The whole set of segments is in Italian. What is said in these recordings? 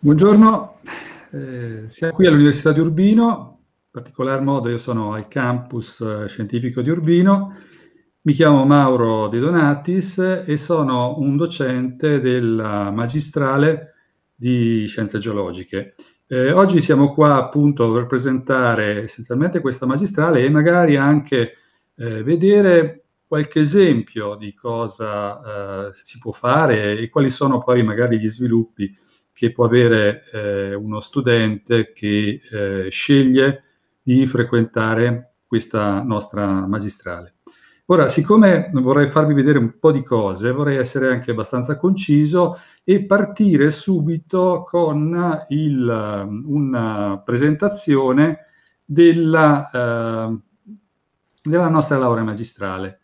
Buongiorno, eh, siamo qui all'Università di Urbino, in particolar modo io sono al campus eh, scientifico di Urbino, mi chiamo Mauro De Donatis e sono un docente della magistrale di scienze geologiche. Eh, oggi siamo qua appunto per presentare essenzialmente questa magistrale e magari anche eh, vedere qualche esempio di cosa eh, si può fare e quali sono poi magari gli sviluppi che può avere eh, uno studente che eh, sceglie di frequentare questa nostra magistrale. Ora, siccome vorrei farvi vedere un po' di cose, vorrei essere anche abbastanza conciso e partire subito con il, una presentazione della, eh, della nostra laurea magistrale.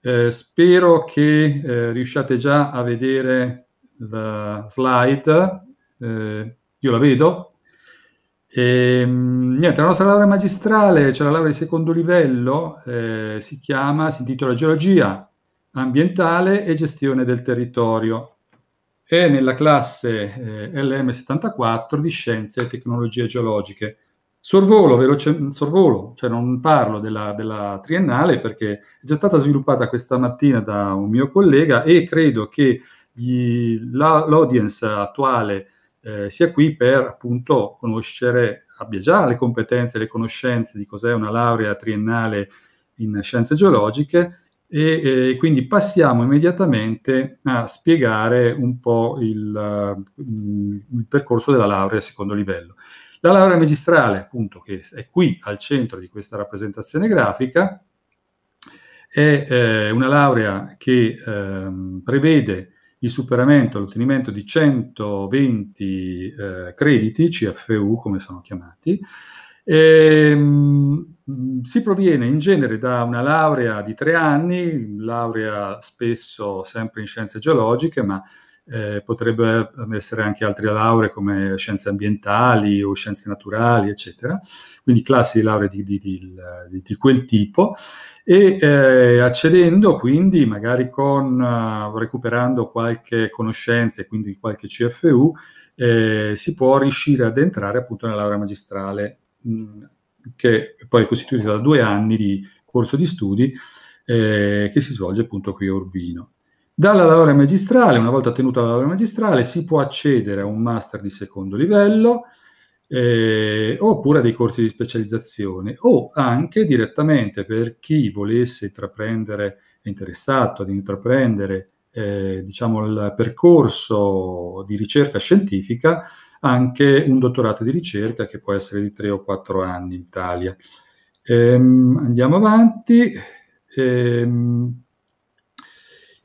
Eh, spero che eh, riusciate già a vedere la slide eh, io la vedo. E, ehm, niente, la nostra laurea magistrale, cioè la laurea di secondo livello, eh, si chiama, si intitola Geologia ambientale e gestione del territorio. È nella classe eh, LM74 di scienze e tecnologie geologiche. Sorvolo, veloce, sorvolo cioè non parlo della, della triennale perché è già stata sviluppata questa mattina da un mio collega e credo che gli, la, l'audience attuale eh, sia qui per appunto conoscere, abbia già le competenze e le conoscenze di cos'è una laurea triennale in scienze geologiche e, e quindi passiamo immediatamente a spiegare un po' il, mm, il, percorso della laurea secondo livello. La laurea magistrale, appunto, che è qui al centro di questa rappresentazione grafica, è eh, una laurea che eh, prevede il superamento, l'ottenimento di 120 eh, crediti, CFU come sono chiamati, e, ehm, mh, si proviene in genere da una laurea di tre anni, laurea spesso sempre in scienze geologiche, ma eh, potrebbe ehm, essere anche altre lauree come scienze ambientali o scienze naturali, eccetera. Quindi classi di lauree di, di, di, di quel tipo e eh, accedendo quindi magari con, eh, recuperando qualche conoscenza e quindi qualche CFU, eh, si può riuscire ad entrare appunto nella laurea magistrale mh, mm, che poi è costituita da due anni di corso di studi eh, che si svolge appunto qui a Urbino. Dalla laurea magistrale, una volta ottenuta la laurea magistrale, si può accedere a un master di secondo livello eh, oppure a dei corsi di specializzazione o anche direttamente per chi volesse intraprendere, è interessato ad intraprendere eh, diciamo, il percorso di ricerca scientifica, anche un dottorato di ricerca che può essere di tre o quattro anni in Italia. Ehm, andiamo avanti. Ehm,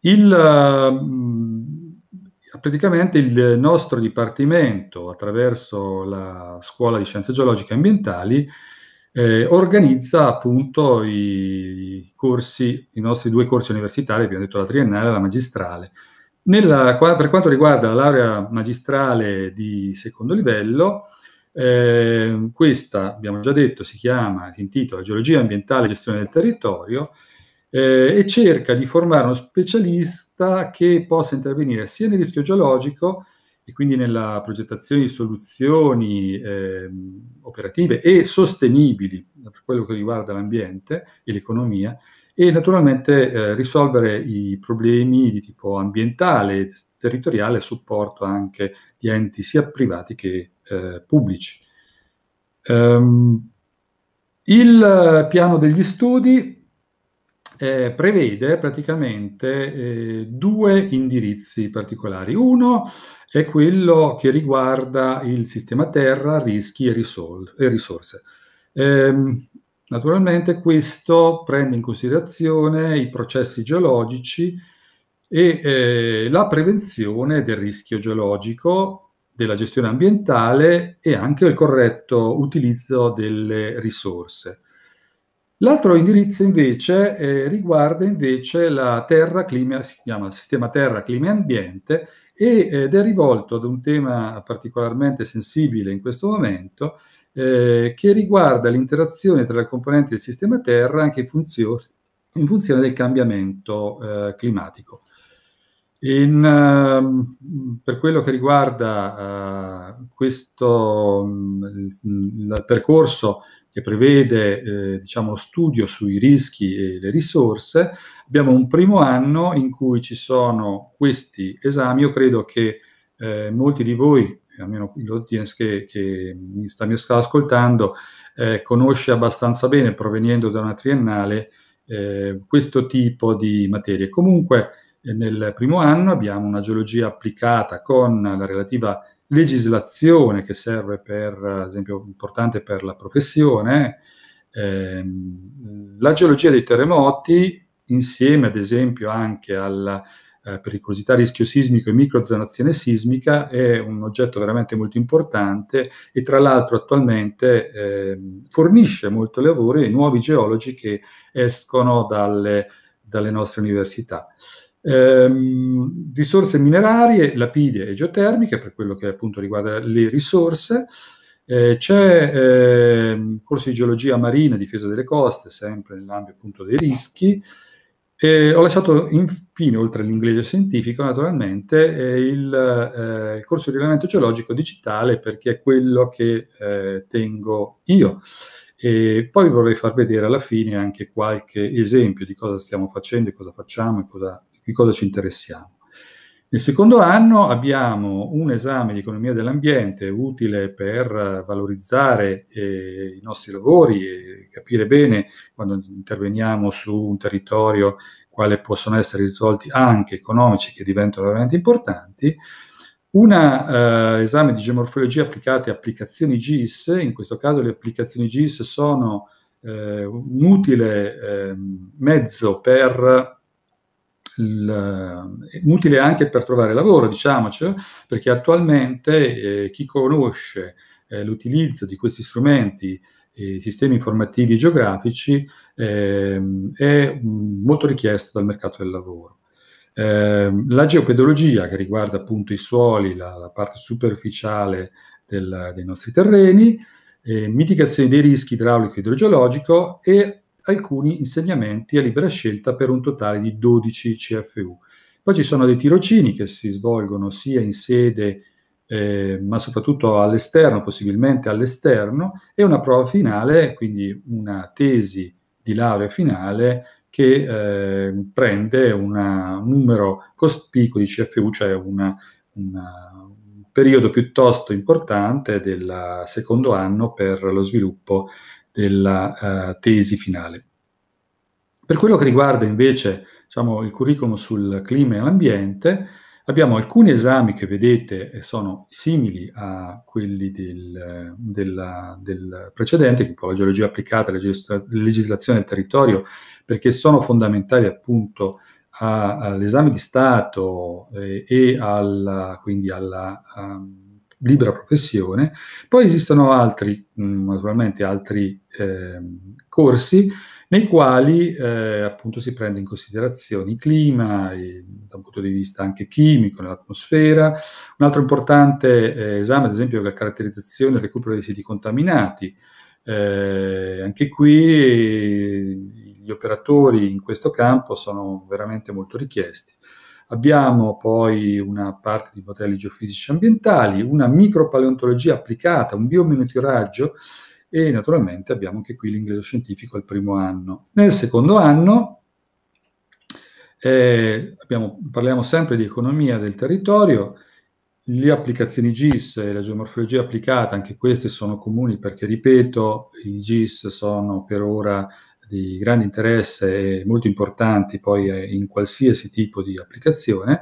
il, ehm, praticamente il nostro dipartimento, attraverso la scuola di scienze geologiche e ambientali, eh, organizza appunto i, corsi, i nostri due corsi universitari, abbiamo detto la triennale e la magistrale. Nella, per quanto riguarda la laurea magistrale di secondo livello, eh, questa, abbiamo già detto, si chiama, si intitola Geologia ambientale e gestione del territorio, eh, e cerca di formare uno specialista che possa intervenire sia nel rischio geologico e quindi nella progettazione di soluzioni eh, operative e sostenibili per quello che riguarda l'ambiente e l'economia e naturalmente eh, risolvere i problemi di tipo ambientale, territoriale supporto anche di enti sia privati che eh, pubblici. Um, il piano degli studi eh, prevede praticamente eh, due indirizzi particolari. Uno è quello che riguarda il sistema terra, rischi e, risol- e risorse. Ehm, naturalmente questo prende in considerazione i processi geologici e eh, la prevenzione del rischio geologico, della gestione ambientale e anche il corretto utilizzo delle risorse. L'altro indirizzo invece eh, riguarda invece la terra, clima, si chiama sistema terra, clima e ambiente ed è rivolto ad un tema particolarmente sensibile in questo momento eh, che riguarda l'interazione tra le componenti del sistema terra anche in funzione, in funzione del cambiamento eh, climatico. In, ehm, per quello che riguarda uh, questo mm, il, il percorso che prevede eh, diciamo, studio sui rischi e le risorse. Abbiamo un primo anno in cui ci sono questi esami. Io credo che eh, molti di voi, almeno l'audience che, che mi sta, mi ascoltando, eh, conosce abbastanza bene, provenendo da una triennale, eh, questo tipo di materie. Comunque, eh, nel primo anno abbiamo una geologia applicata con la relativa legislazione che serve per, esempio, importante per la professione, ehm, la geologia dei terremoti, insieme ad esempio anche alla eh, pericolosità, rischio sismico e microzonazione sismica, è un oggetto veramente molto importante e tra l'altro attualmente ehm, fornisce molto lavoro ai nuovi geologi che escono dalle, dalle nostre università. Ehm, risorse minerarie, lapide e geotermiche, per quello che appunto riguarda le risorse. Eh, c'è eh, corso di geologia marina, difesa delle coste, sempre nell'ambito appunto dei rischi. E eh, ho lasciato infine, oltre all'inglese scientifico, naturalmente, eh, il, eh, il, corso di rilevamento geologico digitale perché è quello che eh, tengo io. E poi vorrei far vedere alla fine anche qualche esempio di cosa stiamo facendo, cosa facciamo e cosa di cosa ci interessiamo. Nel secondo anno abbiamo un esame di economia dell'ambiente utile per valorizzare eh, i nostri lavori e capire bene quando interveniamo su un territorio quali possono essere i risolti anche economici che diventano veramente importanti. Un eh, esame di geomorfologia applicata e applicazioni GIS, in questo caso le applicazioni GIS sono eh, un utile ehm, mezzo per il, eh, utile anche per trovare lavoro, diciamoci, perché attualmente eh, chi conosce eh, l'utilizzo di questi strumenti, eh, sistemi informativi geografici, ehm, è mm, molto richiesto dal mercato del lavoro. Ehm, la geopedologia, che riguarda appunto i suoli, la, la parte superficiale del, dei nostri terreni, eh, mitigazione dei rischi idraulico-idrogeologico e alcuni insegnamenti a libera scelta per un totale di 12 CFU. Poi ci sono dei tirocini che si svolgono sia in sede, eh, ma soprattutto all'esterno, possibilmente all'esterno, e una prova finale, quindi una tesi di laurea finale che eh, prende una, un numero cospicuo di CFU, cioè una, una, un periodo piuttosto importante del secondo anno per lo sviluppo della uh, tesi finale. Per quello che riguarda invece diciamo, il curriculum sul clima e l'ambiente, abbiamo alcuni esami che vedete sono simili a quelli del, della, del precedente, tipo la geologia applicata, la legislazione del territorio, perché sono fondamentali appunto all'esame di Stato eh, e alla, quindi alla... Um, libera professione. Poi esistono altri, mm, naturalmente, altri eh, corsi nei quali eh, appunto si prende in considerazione il clima, il, da un punto di vista anche chimico, nell'atmosfera. Un altro importante eh, esame, ad esempio, è la caratterizzazione e il recupero dei siti contaminati. Eh, anche qui gli operatori in questo campo sono veramente molto richiesti. Abbiamo poi una parte di modelli geofisici ambientali, una micropaleontologia applicata, un biomonitoraggio e naturalmente abbiamo anche qui l'inglese scientifico al primo anno. Nel secondo anno eh, abbiamo, parliamo sempre di economia del territorio, le applicazioni GIS e la geomorfologia applicata, anche queste sono comuni perché, ripeto, i GIS sono per ora di grande interesse e molto importanti poi eh, in qualsiasi tipo di applicazione.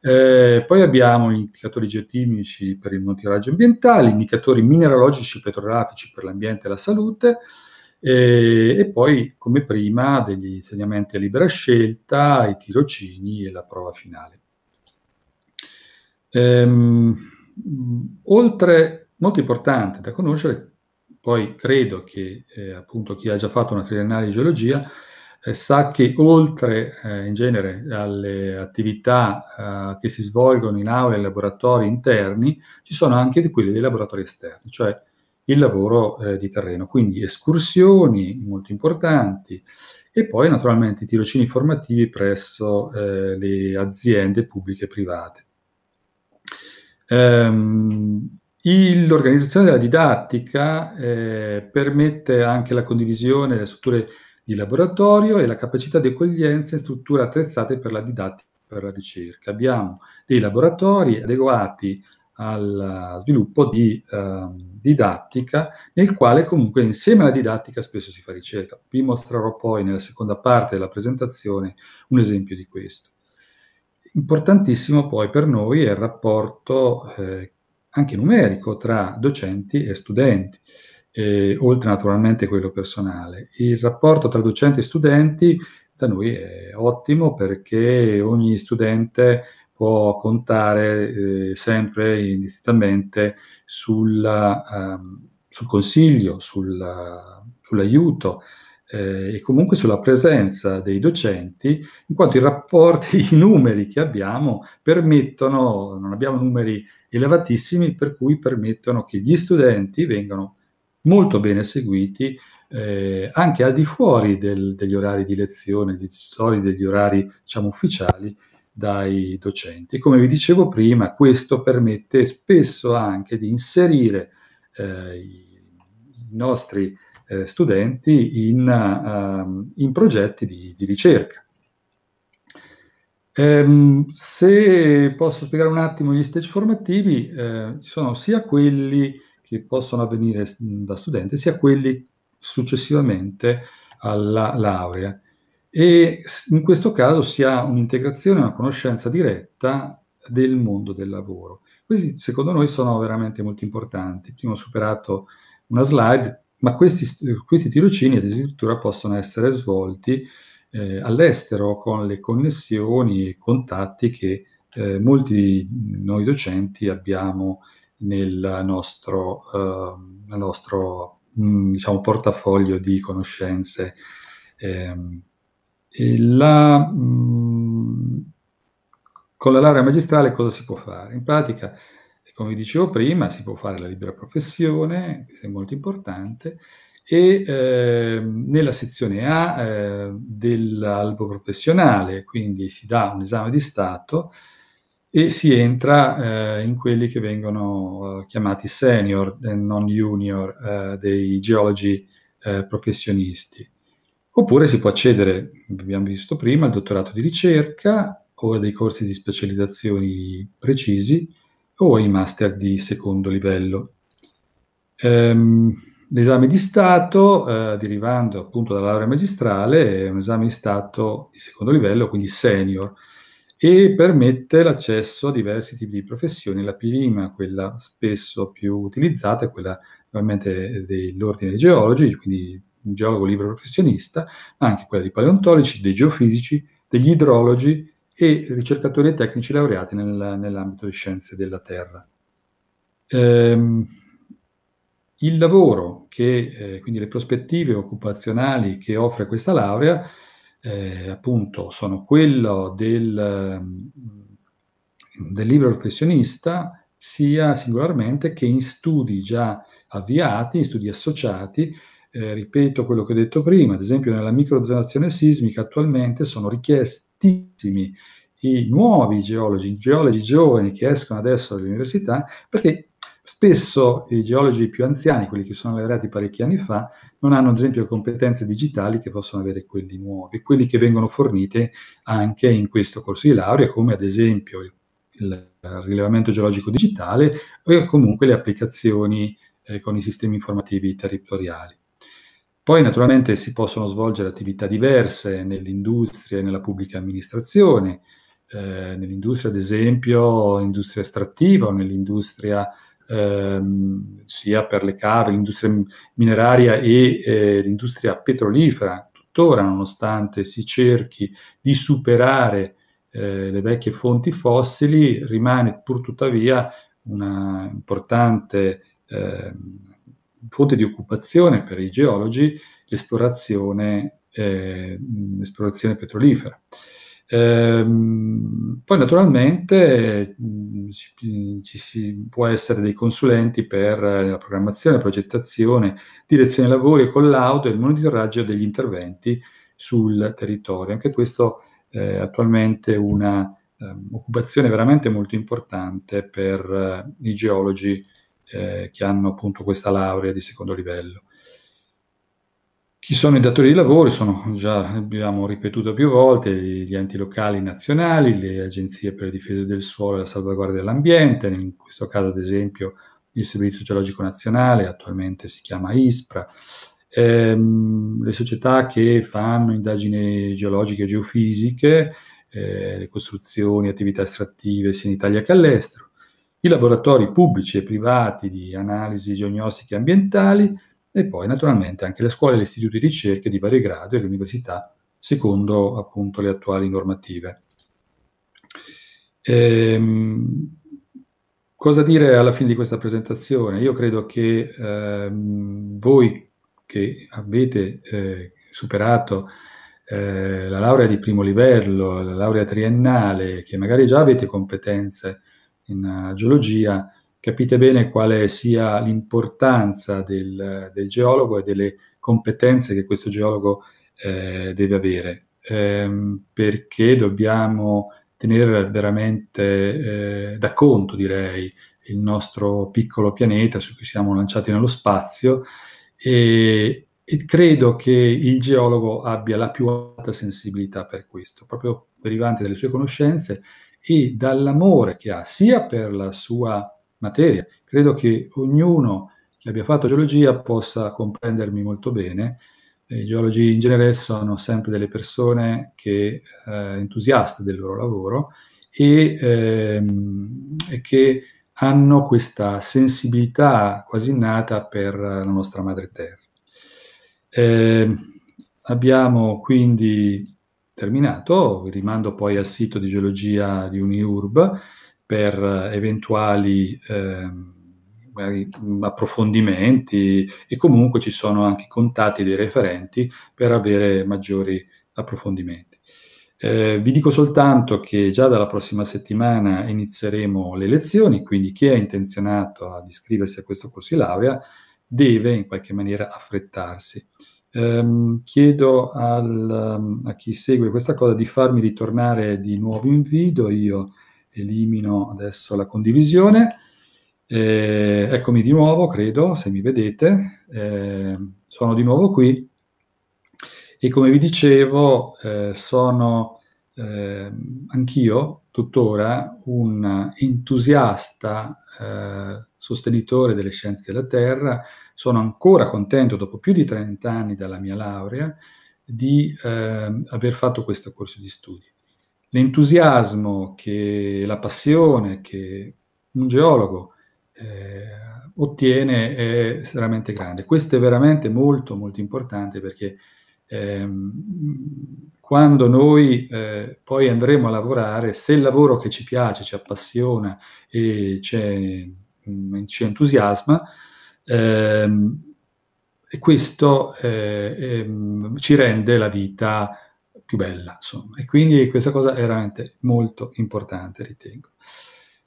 Eh, poi abbiamo indicatori geotimici per il monitoraggio ambientale, indicatori mineralogici e petrografici per l'ambiente e la salute eh, e, poi, come prima, degli insegnamenti a libera scelta, i tirocini e la prova finale. Ehm, oltre, molto importante da conoscere, poi credo che eh, appunto chi ha già fatto una triennale di geologia eh, sa che oltre eh, in genere alle attività eh, che si svolgono in aula e laboratori interni, ci sono anche quelle dei laboratori esterni, cioè il lavoro eh, di terreno, quindi escursioni molto importanti e poi naturalmente tirocini formativi presso eh, le aziende pubbliche e private. Um, l'organizzazione della didattica eh, permette anche la condivisione delle strutture di laboratorio e la capacità di accoglienza in strutture attrezzate per la didattica e per la ricerca. Abbiamo dei laboratori adeguati al sviluppo di eh, didattica, nel quale comunque insieme alla didattica spesso si fa ricerca. Vi mostrerò poi nella seconda parte della presentazione un esempio di questo. Importantissimo poi per noi è il rapporto eh, anche numerico tra docenti e studenti, e, oltre naturalmente quello personale. Il rapporto tra docenti e studenti da noi è ottimo perché ogni studente può contare eh, sempre indistintamente sulla, um, sul consiglio, sulla, sull'aiuto eh, e comunque sulla presenza dei docenti, in quanto i rapporti, i numeri che abbiamo permettono, non abbiamo numeri elevatissimi per cui permettono che gli studenti vengano molto bene seguiti eh, anche al di fuori del, degli orari di lezione, di soliti degli orari diciamo, ufficiali dai docenti. Come vi dicevo prima, questo permette spesso anche di inserire eh, i nostri eh, studenti in, uh, in progetti di, di ricerca. Ehm, se posso spiegare un attimo gli stage formativi, eh, sono sia quelli che possono avvenire da studente, sia quelli successivamente alla laurea. E in questo caso si ha un'integrazione, una conoscenza diretta del mondo del lavoro. Questi secondo noi sono veramente molto importanti. Prima ho superato una slide, ma questi, questi tirocini addirittura possono essere svolti eh, all'estero con le connessioni e contatti che eh, molti di noi docenti abbiamo nel nostro, eh, nel nostro mh, mm, diciamo, portafoglio di conoscenze. Ehm, la, mh, mm, con la laurea magistrale cosa si può fare? In pratica, come vi dicevo prima, si può fare la libera professione, questo è molto importante, e eh, nella sezione A eh, dell'albo professionale, quindi si dà un esame di stato e si entra eh, in quelli che vengono eh, chiamati senior e non junior eh, dei geologi eh, professionisti. Oppure si può accedere, abbiamo visto prima, al dottorato di ricerca o a dei corsi di specializzazioni precisi o ai master di secondo livello. Ehm, L'esame di Stato, eh, derivando appunto dalla laurea magistrale, è un esame di Stato di secondo livello, quindi senior, e permette l'accesso a diversi tipi di professioni. La prima, quella spesso più utilizzata, è quella ovviamente dell'ordine dei geologi, quindi un geologo libero professionista, ma anche quella dei paleontologi, dei geofisici, degli idrologi e ricercatori e tecnici laureati nel, nell'ambito di scienze della Terra. Ehm, il lavoro, che, eh, quindi le prospettive occupazionali che offre questa laurea, eh, appunto, sono quello del, mm, del libero professionista, sia singolarmente che in studi già avviati, in studi associati, eh, ripeto quello che ho detto prima, ad esempio nella microzonazione sismica attualmente sono richiestissimi i nuovi geologi, geologi giovani che escono adesso dall'università, perché Spesso i geologi più anziani, quelli che sono laureati parecchi anni fa, non hanno ad esempio competenze digitali che possono avere quelli nuovi, quelli che vengono fornite anche in questo corso di laurea, come ad esempio il, il rilevamento geologico digitale o comunque le applicazioni eh, con i sistemi informativi territoriali. Poi naturalmente si possono svolgere attività diverse nell'industria e nella pubblica amministrazione, eh, nell'industria ad esempio, industria estrattiva o nell'industria ehm, sia per le cave, l'industria mineraria e eh, l'industria petrolifera, tuttora nonostante si cerchi di superare eh, le vecchie fonti fossili, rimane pur tuttavia una importante eh, fonte di occupazione per i geologi l'esplorazione, eh, l'esplorazione petrolifera. Ehm, poi naturalmente ci, mm, ci, si può essere dei consulenti per eh, la programmazione, la progettazione, direzione lavori, collaudo e il monitoraggio degli interventi sul territorio. Anche questo è attualmente un'occupazione ehm, eh, veramente molto importante per eh, i geologi eh, che hanno appunto questa laurea di secondo livello. Chi sono i datori di lavoro? Sono già abbiamo ripetuto più volte gli enti locali nazionali, le agenzie per la difesa del suolo e la salvaguardia dell'ambiente, in questo caso ad esempio il Servizio Geologico Nazionale, attualmente si chiama ISPRA, ehm, le società che fanno indagini geologiche e geofisiche, eh, le costruzioni, attività estrattive sia in Italia che all'estero, i laboratori pubblici e privati di analisi geognostiche ambientali, e poi naturalmente anche le scuole e gli istituti di ricerca di vario grado e le università secondo appunto le attuali normative. Ehm, cosa dire alla fine di questa presentazione? Io credo che eh, voi che avete eh, superato eh, la laurea di primo livello, la laurea triennale, che magari già avete competenze in uh, geologia, capite bene quale sia l'importanza del, del geologo e delle competenze che questo geologo eh, deve avere, ehm, perché dobbiamo tenere veramente eh, da conto, direi, il nostro piccolo pianeta su cui siamo lanciati nello spazio e, e credo che il geologo abbia la più alta sensibilità per questo, proprio derivante dalle sue conoscenze e dall'amore che ha sia per la sua materia. Credo che ognuno che abbia fatto geologia possa comprendermi molto bene. Eh, I geologi in genere sono sempre delle persone che, eh, entusiaste del loro lavoro e, ehm, e che hanno questa sensibilità quasi innata per la nostra madre terra. Eh, abbiamo quindi terminato, vi rimando poi al sito di geologia di Uniurb per eventuali eh, approfondimenti e comunque ci sono anche contatti dei referenti per avere maggiori approfondimenti. Eh, vi dico soltanto che già dalla prossima settimana inizieremo le lezioni, quindi chi è intenzionato ad iscriversi a questo corso di laurea deve in qualche maniera affrettarsi. Um, chiedo al, um, a chi segue questa cosa di farmi ritornare di nuovo in video, io elimino adesso la condivisione. Eh, eccomi di nuovo, credo, se mi vedete. Eh, sono di nuovo qui e come vi dicevo eh, sono eh, anch'io tuttora un entusiasta eh, sostenitore delle scienze della Terra. Sono ancora contento, dopo più di 30 anni dalla mia laurea, di eh, aver fatto questo corso di studio l'entusiasmo, che la passione che un geologo eh, ottiene è veramente grande. Questo è veramente molto molto importante perché ehm, quando noi eh, poi andremo a lavorare, se il lavoro che ci piace, ci appassiona e mh, mm, ci entusiasma, ehm, questo eh, ehm, ci rende la vita più bella, insomma. E quindi questa cosa è veramente molto importante, ritengo.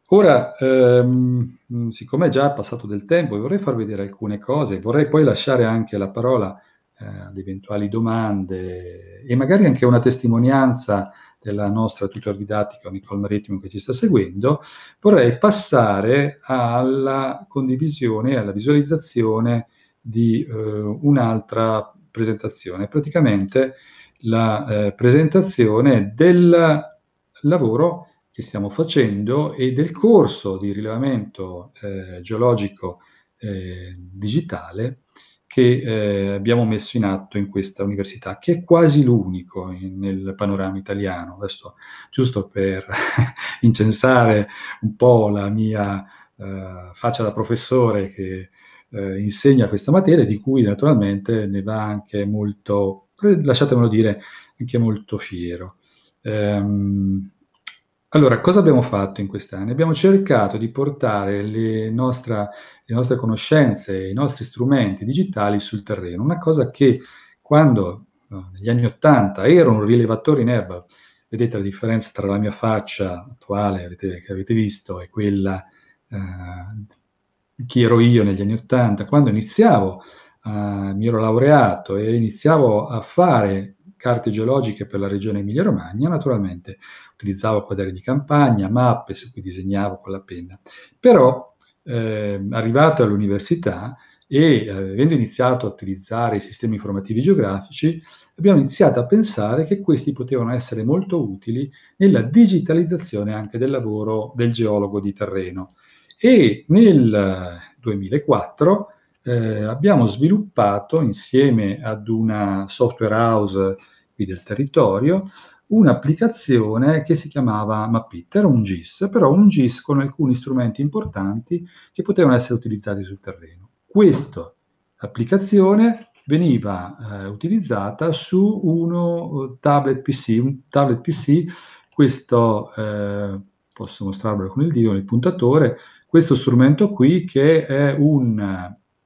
Ora, ehm, siccome è già passato del tempo, vorrei far vedere alcune cose, vorrei poi lasciare anche la parola eh, ad eventuali domande e magari anche una testimonianza della nostra tutor didattica Nicole Marittimo che ci sta seguendo, vorrei passare alla condivisione, alla visualizzazione di eh, un'altra presentazione. Praticamente la eh, presentazione del lavoro che stiamo facendo e del corso di rilevamento eh, geologico eh, digitale che eh, abbiamo messo in atto in questa università, che è quasi l'unico in, nel panorama italiano. Adesso, giusto per incensare un po' la mia eh, faccia da professore che eh, insegna questa materia, di cui naturalmente ne va anche molto lasciatemelo dire, anche molto fiero. Ehm, allora, cosa abbiamo fatto in questi anni? Abbiamo cercato di portare le, nostra, le nostre conoscenze, i nostri strumenti digitali sul terreno, una cosa che quando negli anni Ottanta ero un rilevatore in erba, vedete la differenza tra la mia faccia attuale avete, che avete visto e quella eh, chi ero io negli anni Ottanta, quando iniziavo eh, mi ero laureato e iniziavo a fare carte geologiche per la regione Emilia-Romagna, naturalmente utilizzavo quaderni di campagna, mappe su cui disegnavo con la penna. Però, eh, arrivato all'università e eh, avendo iniziato a utilizzare i sistemi informativi geografici, abbiamo iniziato a pensare che questi potevano essere molto utili nella digitalizzazione anche del lavoro del geologo di terreno. E nel 2004 eh, eh, abbiamo sviluppato insieme ad una software house qui del territorio un'applicazione che si chiamava Mapit, era un GIS, però un GIS con alcuni strumenti importanti che potevano essere utilizzati sul terreno. Questa applicazione veniva eh, utilizzata su uno eh, tablet PC, un tablet PC, questo eh, posso mostrarvelo con il dito, il puntatore, questo strumento qui che è un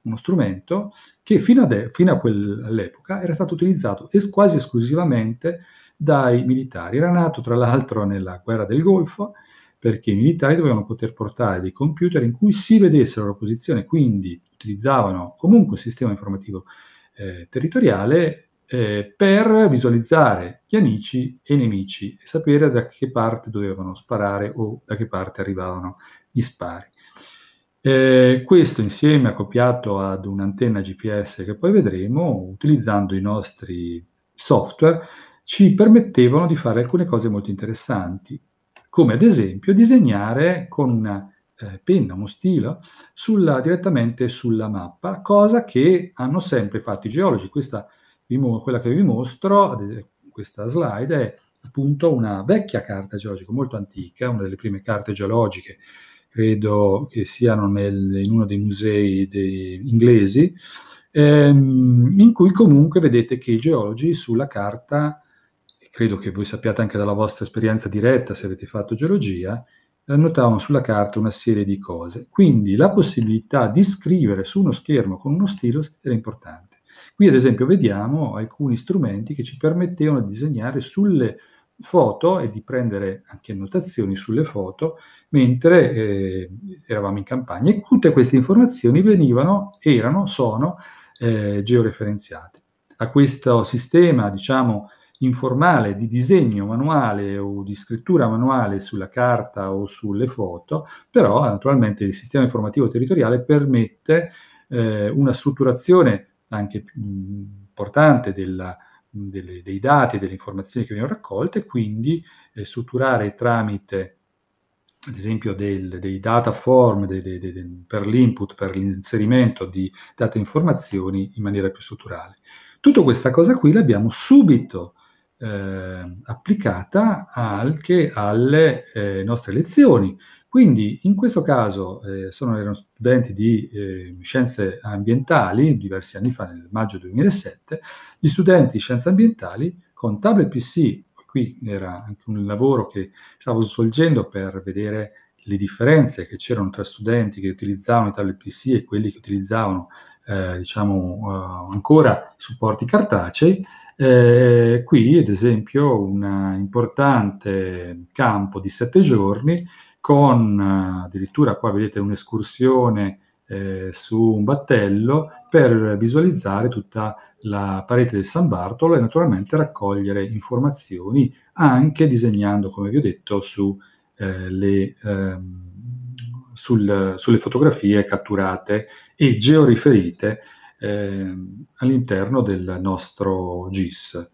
uno strumento che fino, de- fino a quel- all'epoca era stato utilizzato es- quasi esclusivamente dai militari. Era nato tra l'altro nella guerra del Golfo perché i militari dovevano poter portare dei computer in cui si vedessero la posizione, quindi utilizzavano comunque il sistema informativo eh, territoriale eh, per visualizzare gli amici e i nemici e sapere da che parte dovevano sparare o da che parte arrivavano gli spari. Eh, questo insieme accoppiato ad un'antenna GPS che poi vedremo, utilizzando i nostri software, ci permettevano di fare alcune cose molto interessanti, come ad esempio disegnare con una eh, penna, uno stilo, sulla, direttamente sulla mappa, cosa che hanno sempre fatto i geologi. Questa, quella che vi mostro, questa slide, è appunto una vecchia carta geologica, molto antica, una delle prime carte geologiche credo che siano nel, in uno dei musei dei, inglesi, ehm, in cui comunque vedete che i geologi sulla carta, e credo che voi sappiate anche dalla vostra esperienza diretta se avete fatto geologia, annotavano eh, sulla carta una serie di cose. Quindi la possibilità di scrivere su uno schermo con uno stylus era importante. Qui ad esempio vediamo alcuni strumenti che ci permettevano di disegnare sulle foto e di prendere anche annotazioni sulle foto mentre eh, eravamo in campagna e tutte queste informazioni venivano, erano, sono eh, georeferenziate. A questo sistema, diciamo, informale di disegno manuale o di scrittura manuale sulla carta o sulle foto, però naturalmente il sistema informativo territoriale permette eh, una strutturazione anche più importante della, delle, dei dati e delle informazioni che vengono raccolte, quindi eh, strutturare tramite ad esempio del, dei data form de, de, de, per l'input, per l'inserimento di date e informazioni in maniera più strutturale. Tutta questa cosa qui l'abbiamo subito eh, applicata anche alle eh, nostre lezioni, quindi in questo caso eh, sono, erano studenti di eh, scienze ambientali, diversi anni fa, nel maggio 2007, gli studenti di scienze ambientali con tablet PC, qui era anche un lavoro che stavo svolgendo per vedere le differenze che c'erano tra studenti che utilizzavano i tablet PC e quelli che utilizzavano eh, diciamo, eh, ancora supporti cartacei. Eh, qui, ad esempio, un importante campo di sette giorni con eh, addirittura qua vedete un'escursione eh, su un battello per visualizzare tutta la parete del San Bartolo e naturalmente raccogliere informazioni anche disegnando, come vi ho detto, su, eh, le, eh, sul, sulle fotografie catturate e georiferite ehm, all'interno del nostro GIS.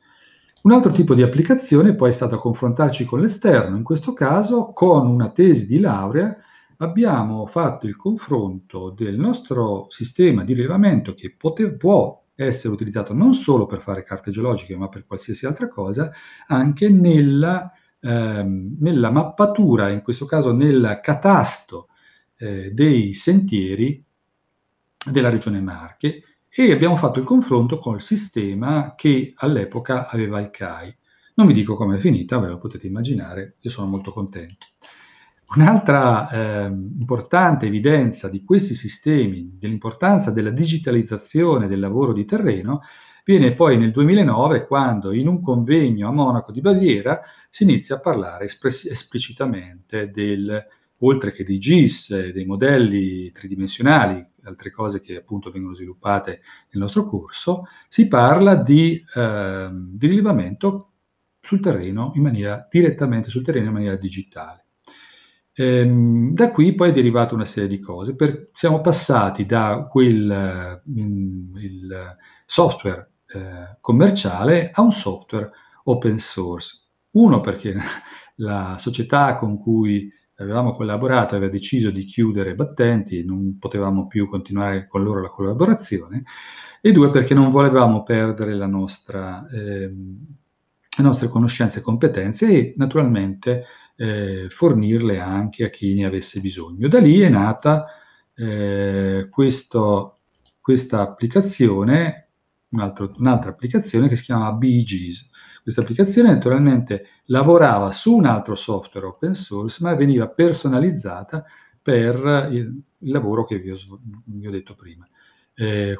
Un altro tipo di applicazione poi è stato confrontarci con l'esterno, in questo caso con una tesi di laurea abbiamo fatto il confronto del nostro sistema di rilevamento che pote- può essere utilizzato non solo per fare carte geologiche ma per qualsiasi altra cosa, anche nella, ehm, nella mappatura, in questo caso nel catasto eh, dei sentieri della regione Marche e abbiamo fatto il confronto col sistema che all'epoca aveva il CAI. Non vi dico come è finita, ve lo potete immaginare, io sono molto contento. Un'altra eh, importante evidenza di questi sistemi, dell'importanza della digitalizzazione del lavoro di terreno, viene poi nel 2009 quando in un convegno a Monaco di Baviera si inizia a parlare espres- esplicitamente del oltre che dei GIS, eh, dei modelli tridimensionali, altre cose che appunto vengono sviluppate nel nostro corso, si parla di, eh, di rilevamento sul terreno in maniera direttamente sul terreno in maniera digitale. Ehm, da qui poi è derivata una serie di cose. Per, siamo passati da quel mh, mm, software eh, commerciale a un software open source. Uno perché la società con cui avevamo collaborato, aveva deciso di chiudere battenti, non potevamo più continuare con loro la collaborazione, e due perché non volevamo perdere la nostra, eh, le nostre conoscenze e competenze e naturalmente eh, fornirle anche a chi ne avesse bisogno. Da lì è nata eh, questo, questa applicazione, un altro, un'altra applicazione che si chiama BGs, questa applicazione naturalmente lavorava su un altro software open source, ma veniva personalizzata per il, lavoro che vi ho, vi ho detto prima. Eh,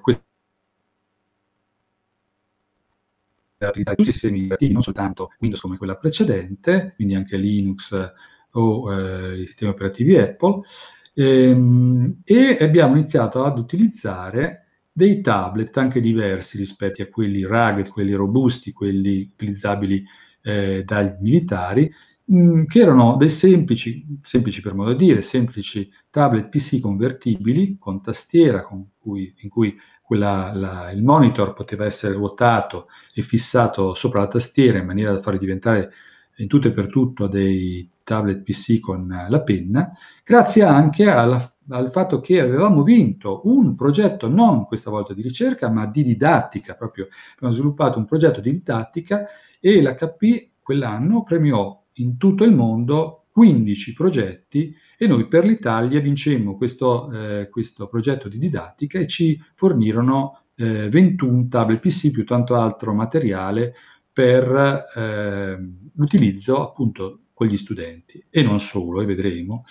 tutti i sistemi operativi, non soltanto Windows come quella precedente, quindi anche Linux o eh, i sistemi operativi Apple, ehm, e abbiamo iniziato ad utilizzare dei tablet anche diversi rispetto a quelli rugged, quelli robusti, quelli utilizzabili eh, dai militari, mh, mm, che erano dei semplici, semplici per modo di dire, semplici tablet PC convertibili con tastiera con cui, in cui quella, la, il monitor poteva essere ruotato e fissato sopra la tastiera in maniera da far diventare in tutto e per tutto dei tablet PC con eh, la penna, grazie anche alla dal fatto che avevamo vinto un progetto non questa volta di ricerca, ma di didattica, proprio abbiamo sviluppato un progetto di didattica e l'HP quell'anno premiò in tutto il mondo 15 progetti e noi per l'Italia vincemmo questo, eh, questo progetto di didattica e ci fornirono eh, 21 tablet PC più tanto altro materiale per eh, l'utilizzo appunto con gli studenti e non solo, e vedremo,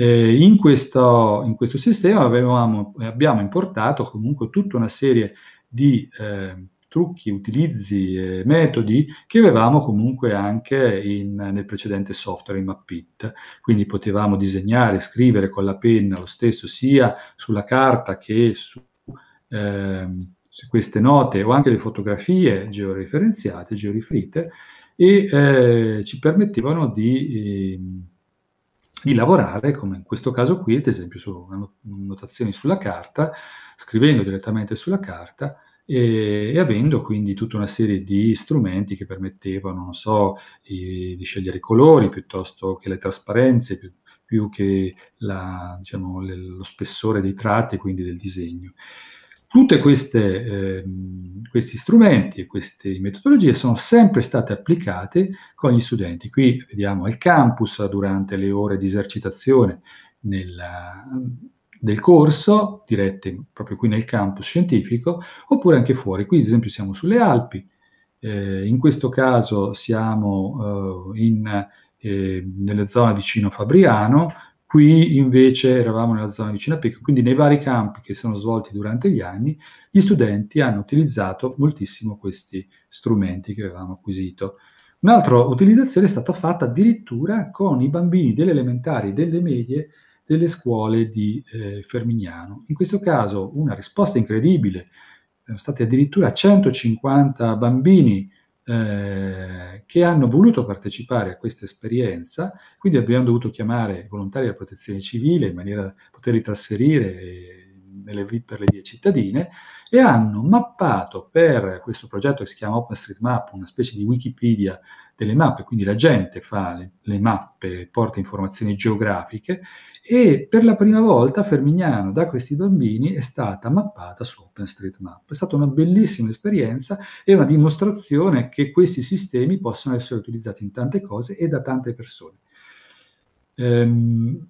eh, in, questo, in, questo, sistema avevamo, eh, abbiamo importato comunque tutta una serie di eh, trucchi, utilizzi, eh, metodi che avevamo comunque anche in, nel precedente software in Mappit. Quindi potevamo disegnare, scrivere con la penna lo stesso sia sulla carta che su, eh, su queste note o anche le fotografie georeferenziate, georiferite e eh, ci permettevano di ehm, di lavorare, come in questo caso qui, ad esempio su notazioni sulla carta, scrivendo direttamente sulla carta e, e, avendo quindi tutta una serie di strumenti che permettevano, non so, i, di scegliere i colori piuttosto che le trasparenze, più, più che la, diciamo, le, lo spessore dei tratti, quindi del disegno. Tutti eh, questi strumenti e queste metodologie sono sempre state applicate con gli studenti. Qui vediamo il campus durante le ore di esercitazione nella, del corso, dirette proprio qui nel campus scientifico, oppure anche fuori. Qui ad esempio siamo sulle Alpi, eh, in questo caso siamo eh, in, eh, nella zona vicino Fabriano, Qui invece eravamo nella zona vicina a Pechino, quindi nei vari campi che sono svolti durante gli anni, gli studenti hanno utilizzato moltissimo questi strumenti che avevamo acquisito. Un'altra utilizzazione è stata fatta addirittura con i bambini delle elementari e delle medie delle scuole di eh, Fermignano. In questo caso una risposta incredibile, sono stati addirittura 150 bambini eh, che hanno voluto partecipare a questa esperienza, quindi abbiamo dovuto chiamare volontari della protezione civile in maniera da poterli trasferire eh, nelle, per le vie cittadine e hanno mappato per questo progetto che si chiama OpenStreetMap, una specie di Wikipedia delle mappe, quindi la gente fa le, le mappe, porta informazioni geografiche e per la prima volta Fermignano da questi bambini è stata mappata su OpenStreetMap. È stata una bellissima esperienza e una dimostrazione che questi sistemi possono essere utilizzati in tante cose e da tante persone. Ehm,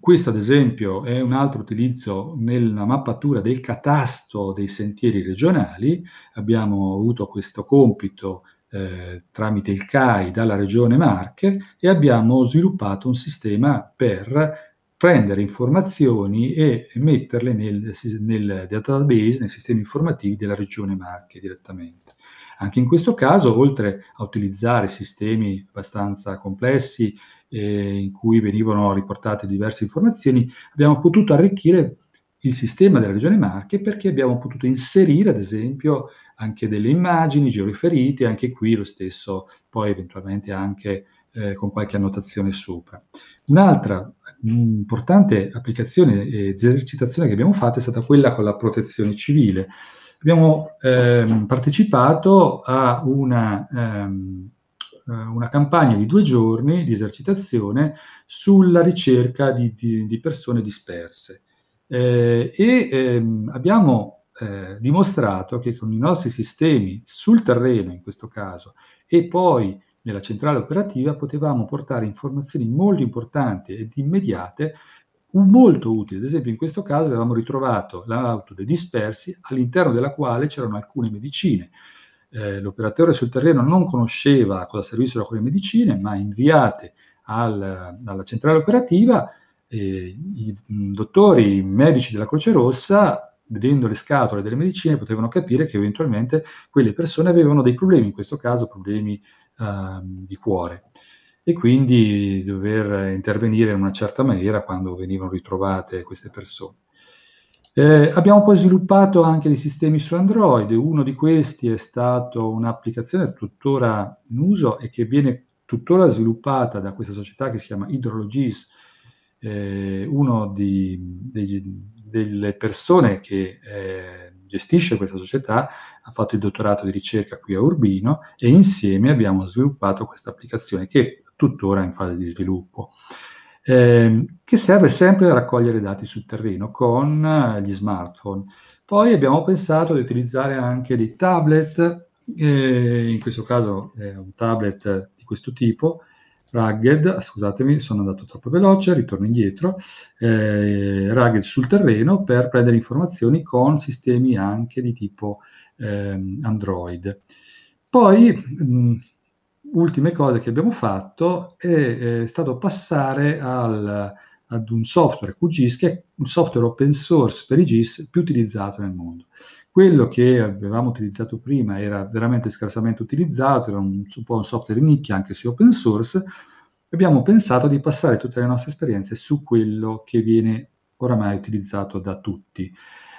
questo ad esempio è un altro utilizzo nella mappatura del catasto dei sentieri regionali. Abbiamo avuto questo compito eh, tramite il CAI dalla regione Marche e abbiamo sviluppato un sistema per prendere informazioni e metterle nel, nel database, nei sistemi informativi della regione Marche direttamente. Anche in questo caso, oltre a utilizzare sistemi abbastanza complessi eh, in cui venivano riportate diverse informazioni, abbiamo potuto arricchire il sistema della Regione Marche perché abbiamo potuto inserire, ad esempio, anche delle immagini, georiferiti, anche qui lo stesso, poi eventualmente anche eh, con qualche annotazione sopra. Un'altra mm, importante applicazione e esercitazione che abbiamo fatto è stata quella con la protezione civile. Abbiamo ehm, partecipato a una, ehm, eh, una, campagna di due giorni di esercitazione sulla ricerca di, di, di persone disperse eh, e ehm, abbiamo eh, dimostrato che con i nostri sistemi sul terreno, in questo caso, e poi nella centrale operativa, potevamo portare informazioni molto importanti ed immediate, molto utili. Ad esempio, in questo caso avevamo ritrovato l'auto dei dispersi all'interno della quale c'erano alcune medicine. Eh, l'operatore sul terreno non conosceva cosa servissero quelle medicine, ma inviate al, alla centrale operativa, eh, i dottori, i medici della Croce Rossa vedendo le scatole delle medicine, potevano capire che eventualmente quelle persone avevano dei problemi, in questo caso problemi eh, di cuore, e quindi dover intervenire in una certa maniera quando venivano ritrovate queste persone. Eh, abbiamo poi sviluppato anche dei sistemi su Android, uno di questi è stato un'applicazione tuttora in uso e che viene tuttora sviluppata da questa società che si chiama Hydrologis, eh, uno di, dei, delle persone che eh, gestisce questa società ha fatto il dottorato di ricerca qui a Urbino e insieme abbiamo sviluppato questa applicazione che è tuttora in fase di sviluppo, eh, che serve sempre a raccogliere dati sul terreno con eh, gli smartphone. Poi abbiamo pensato di utilizzare anche dei tablet, eh, in questo caso eh, un tablet eh, di questo tipo, Rugged, scusatemi, sono andato troppo veloce, ritorno indietro, eh, Rugged sul terreno per prendere informazioni con sistemi anche di tipo eh, Android. Poi, mh, mm, ultime cose che abbiamo fatto è, è eh, stato passare al, ad un software QGIS che è un software open source per i GIS più utilizzato nel mondo. Quello che avevamo utilizzato prima era veramente scarsamente utilizzato, era un, un po' un software nicchia, anche se open source, abbiamo pensato di passare tutte le nostre esperienze su quello che viene oramai utilizzato da tutti,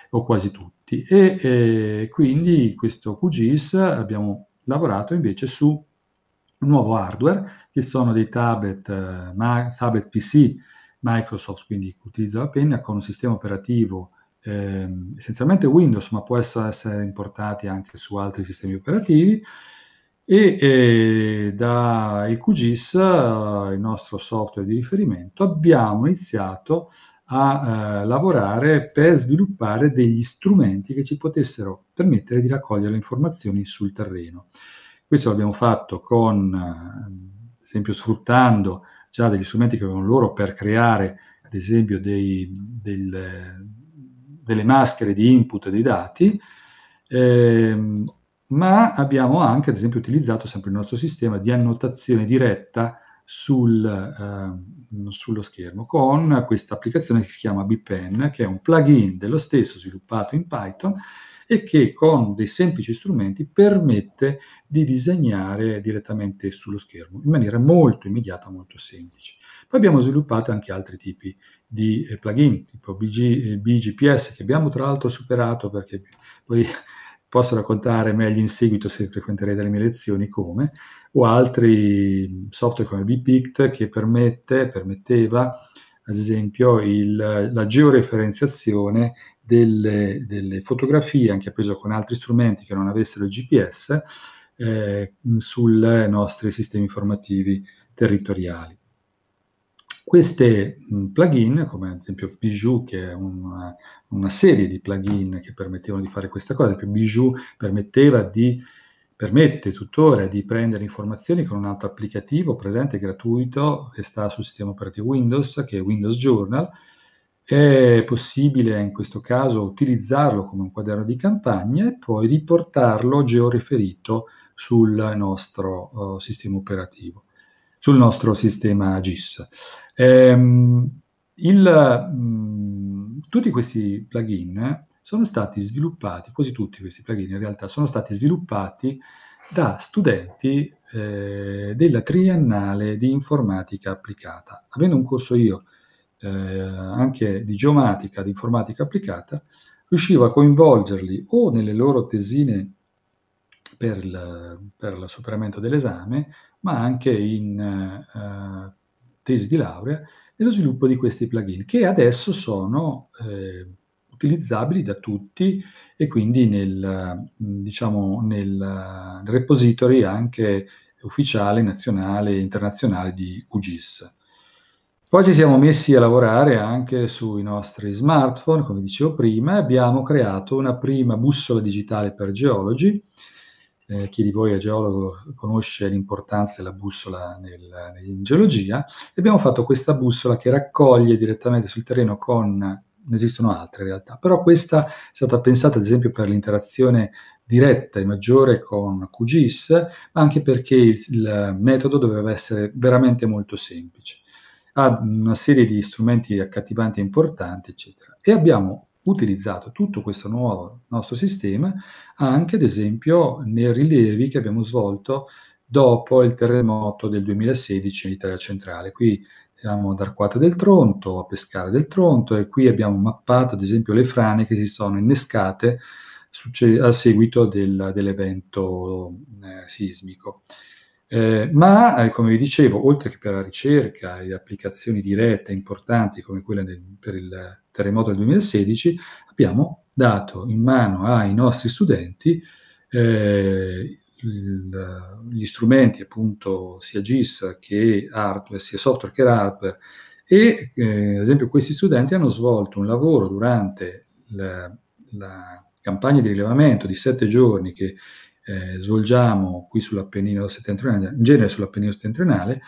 o quasi tutti. E eh, quindi questo QGIS abbiamo lavorato invece su nuovo hardware, che sono dei tablet, eh, ma, tablet PC Microsoft, quindi che utilizza la penna, con un sistema operativo eh, essenzialmente Windows, ma può essere importati anche su altri sistemi operativi. E, e eh, da il QGIS, eh, il nostro software di riferimento, abbiamo iniziato a eh, lavorare per sviluppare degli strumenti che ci potessero permettere di raccogliere le informazioni sul terreno. Questo l'abbiamo fatto con, eh, ad esempio, sfruttando già degli strumenti che avevano loro per creare, ad esempio, dei, del, delle maschere di input dei dati, ehm, ma abbiamo anche, ad esempio, utilizzato sempre il nostro sistema di annotazione diretta sul, eh, sullo schermo con questa applicazione che si chiama BPen, che è un plugin dello stesso sviluppato in Python e che con dei semplici strumenti permette di disegnare direttamente sullo schermo in maniera molto immediata, molto semplice. Poi abbiamo sviluppato anche altri tipi di eh, plugin, tipo BG, eh, BGPS, che abbiamo tra l'altro superato perché poi posso raccontare meglio in seguito se frequenterete le mie lezioni come, o altri software come BPICT che permette, permetteva ad esempio il, la georeferenziazione delle, delle, fotografie, anche appeso con altri strumenti che non avessero il GPS, eh, sui eh, nostri sistemi informativi territoriali. Queste mh, plugin, come ad esempio Bijou, che è una, una, serie di plugin che permettevano di fare questa cosa, più Bijou permetteva di permette tuttora di prendere informazioni con un altro applicativo presente gratuito che sta sul sistema operativo Windows, che è Windows Journal. È possibile in questo caso utilizzarlo come un quaderno di campagna e poi riportarlo georeferito sul nostro uh, sistema operativo sul nostro sistema GIS. Ehm, il, mh, tutti questi plugin sono stati sviluppati, quasi tutti questi plugin in realtà, sono stati sviluppati da studenti eh, della triennale di informatica applicata. Avendo un corso io eh, anche di geomatica, di informatica applicata, riuscivo a coinvolgerli o nelle loro tesine per il, per il superamento dell'esame ma anche in eh, tesi di laurea, e lo sviluppo di questi plugin, che adesso sono eh, utilizzabili da tutti e quindi nel, mm, diciamo, nel repository anche ufficiale, nazionale e internazionale di QGIS. Poi ci siamo messi a lavorare anche sui nostri smartphone, come dicevo prima, e abbiamo creato una prima bussola digitale per geologi eh, chi di voi è geologo conosce l'importanza della bussola nel, in geologia, e abbiamo fatto questa bussola che raccoglie direttamente sul terreno con ne esistono altre in realtà, però questa è stata pensata ad esempio per l'interazione diretta e maggiore con QGIS, ma anche perché il, il, metodo doveva essere veramente molto semplice. Ha una serie di strumenti accattivanti e importanti, eccetera. E abbiamo utilizzato tutto questo nuovo nostro sistema anche, ad esempio, nei rilievi che abbiamo svolto dopo il terremoto del 2016 in Italia centrale. Qui siamo ad Arquata del Tronto, a Pescara del Tronto e qui abbiamo mappato, ad esempio, le frane che si sono innescate a seguito del, dell'evento eh, sismico. Eh, ma, eh, come vi dicevo, oltre che per la ricerca e applicazioni dirette importanti come quella del, per il terremoto del 2016, abbiamo dato in mano ai nostri studenti eh, il, gli strumenti appunto sia GIS che hardware, sia software che hardware e eh, ad esempio questi studenti hanno svolto un lavoro durante la, la campagna di rilevamento di sette giorni che eh, svolgiamo qui sull'Appennino settentrionale, in genere sull'Appennino settentrionale,